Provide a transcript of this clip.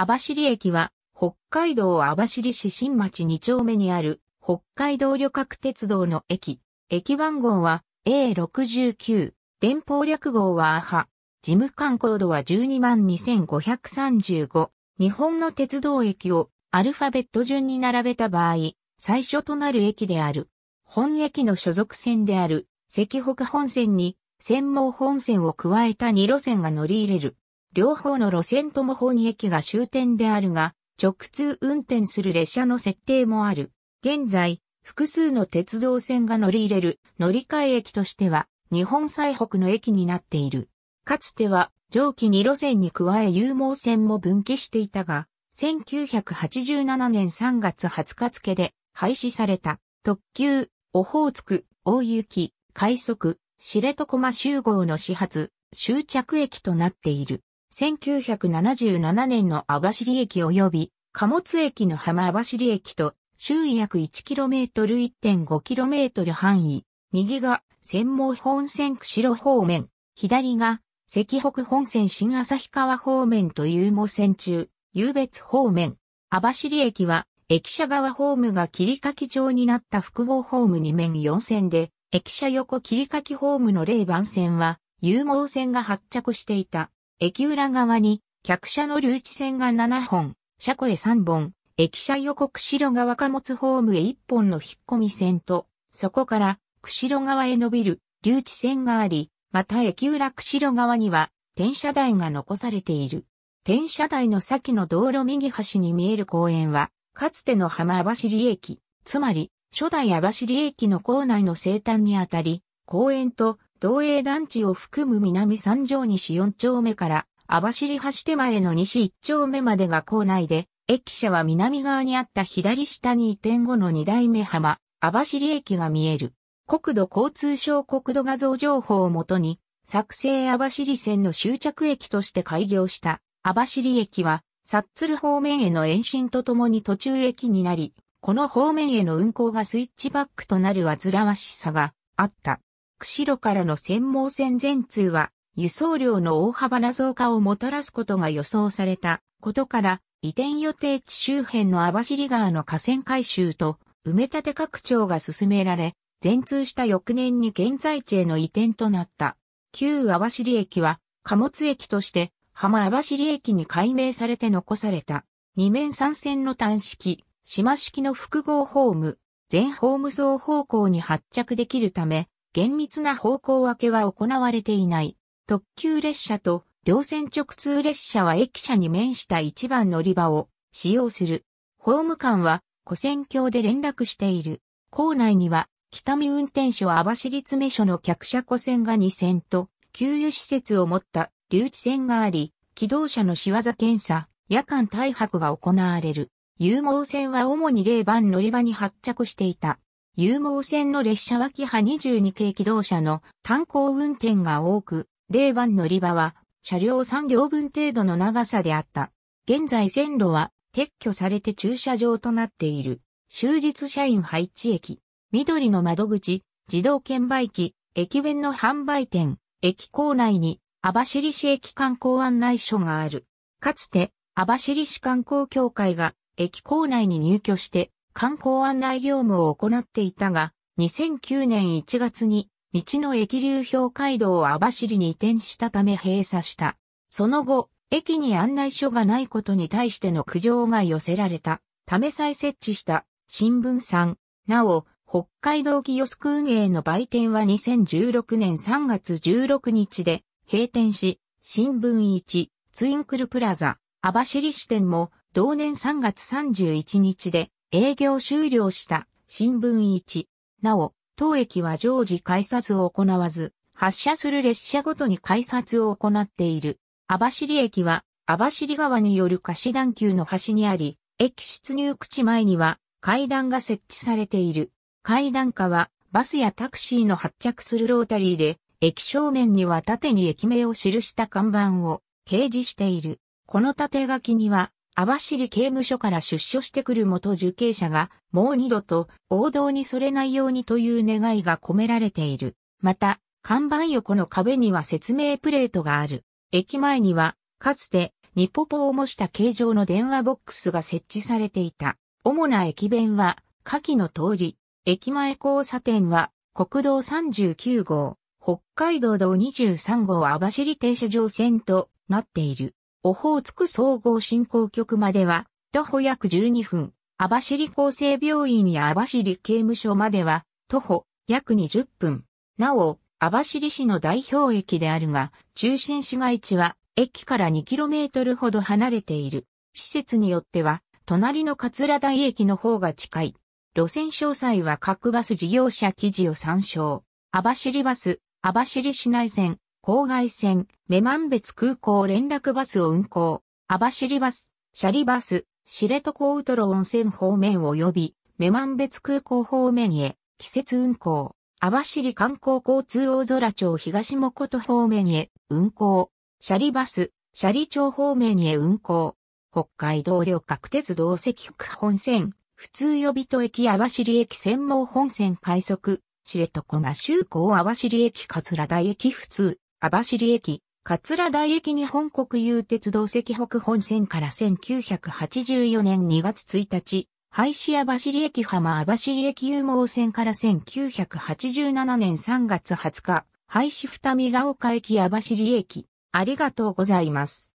網走駅は、北海道網走市新町2丁目にある、北海道旅客鉄道の駅。駅番号は A69。電報略号はアハ。事務官コードは122,535。日本の鉄道駅をアルファベット順に並べた場合、最初となる駅である。本駅の所属線である、関北本線に、専門本線を加えた2路線が乗り入れる。両方の路線とも方に駅が終点であるが、直通運転する列車の設定もある。現在、複数の鉄道線が乗り入れる乗り換え駅としては、日本最北の駅になっている。かつては、上記2路線に加え有毛線も分岐していたが、1987年3月20日付で廃止された特急、オホーツク、大雪、快速、知床間集合の始発、終着駅となっている。1977年の網走駅及び貨物駅の浜網走駅と周囲約 1km1.5km 範囲、右が専門本線釧路方面、左が関北本線新旭川方面というも線中、有別方面。網走駅は駅舎側ホームが切り欠き状になった複合ホーム2面4線で、駅舎横切り欠きホームの0番線は、有毛線が発着していた。駅裏側に、客車の留置線が7本、車庫へ3本、駅舎予告路側貨物ホームへ1本の引っ込み線と、そこから、釧路側へ伸びる留置線があり、また駅裏釧路側には、転車台が残されている。転車台の先の道路右端に見える公園は、かつての浜網走駅、つまり、初代網走駅の構内の生誕にあたり、公園と同営団地を含む南三条西四丁目から、網走橋手前の西一丁目までが校内で、駅舎は南側にあった左下に移転後の二代目浜、網走駅が見える。国土交通省国土画像情報をもとに、作成網走線の終着駅として開業した網走駅は、サッツル方面への延伸とともに途中駅になり、この方面への運行がスイッチバックとなる煩わしさがあった。釧路からの専門線全通は、輸送量の大幅な増加をもたらすことが予想されたことから、移転予定地周辺の網走川の河川改修と埋め立て拡張が進められ、全通した翌年に現在地への移転となった。旧網走駅は貨物駅として浜網走駅に改名されて残された。二面三線の単式、島式の複合ホーム、全ホーム双方向に発着できるため、厳密な方向分けは行われていない。特急列車と両線直通列車は駅舎に面した一番乗り場を使用する。ホーム間は古線橋で連絡している。構内には北見運転所網走詰所の客車古線が2線と給油施設を持った留置線があり、機動車の仕業検査、夜間退泊が行われる。有毛線は主に0番乗り場に発着していた。有毛線の列車脇派22系機動車の単行運転が多く、0番乗り場は車両3両分程度の長さであった。現在線路は撤去されて駐車場となっている。終日社員配置駅、緑の窓口、自動券売機、駅弁の販売店、駅構内に網走市駅観光案内所がある。かつて、網走市観光協会が駅構内に入居して観光案内業務を行っていたが、2009年1月に道の駅流氷街道を網走に移転したため閉鎖した。その後、駅に案内所がないことに対しての苦情が寄せられた。ため再設置した新聞ん。なお、北海道キヨスク運営の売店は2016年3月16日で閉店し、新聞1、ツインクルプラザ、網走支店も同年3月31日で営業終了した新聞1。なお、当駅は常時改札を行わず、発車する列車ごとに改札を行っている。網走駅は、網走川による貸し段丘の端にあり、駅出入口前には階段が設置されている。階段下は、バスやタクシーの発着するロータリーで、駅正面には縦に駅名を記した看板を掲示している。この縦書きには、網走刑務所から出所してくる元受刑者が、もう二度と王道にそれないようにという願いが込められている。また、看板横の壁には説明プレートがある。駅前には、かつて、ニポポを模した形状の電話ボックスが設置されていた。主な駅弁は、下記の通り、駅前交差点は、国道39号、北海道道23号網走停車場線となっている。オホーツク総合振興局までは、徒歩約12分、網走厚生病院や網走刑務所までは、徒歩約20分。なお、網走市の代表駅であるが、中心市街地は、駅から 2km ほど離れている。施設によっては、隣の桂台駅の方が近い。路線詳細は各バス事業者記事を参照。網走バス、網走市内線、郊外線、目満別空港連絡バスを運行、網走バス、シャリバス、知床ウトロ温泉方面及び、目満別空港方面へ、季節運行、網走観光交通大空町東もこと方面へ、運行、シャリバス、シャリ町方面へ運行、北海道旅客鉄道石北本線、普通予備と駅網走駅専門本線快速、知床摩州港網走駅桂台駅普通、網走駅、桂台駅日本国有鉄道石北本線から1984年2月1日、廃止網走駅浜網走駅有毛線から1987年3月20日、廃止二見ヶ丘駅網走駅。ありがとうございます。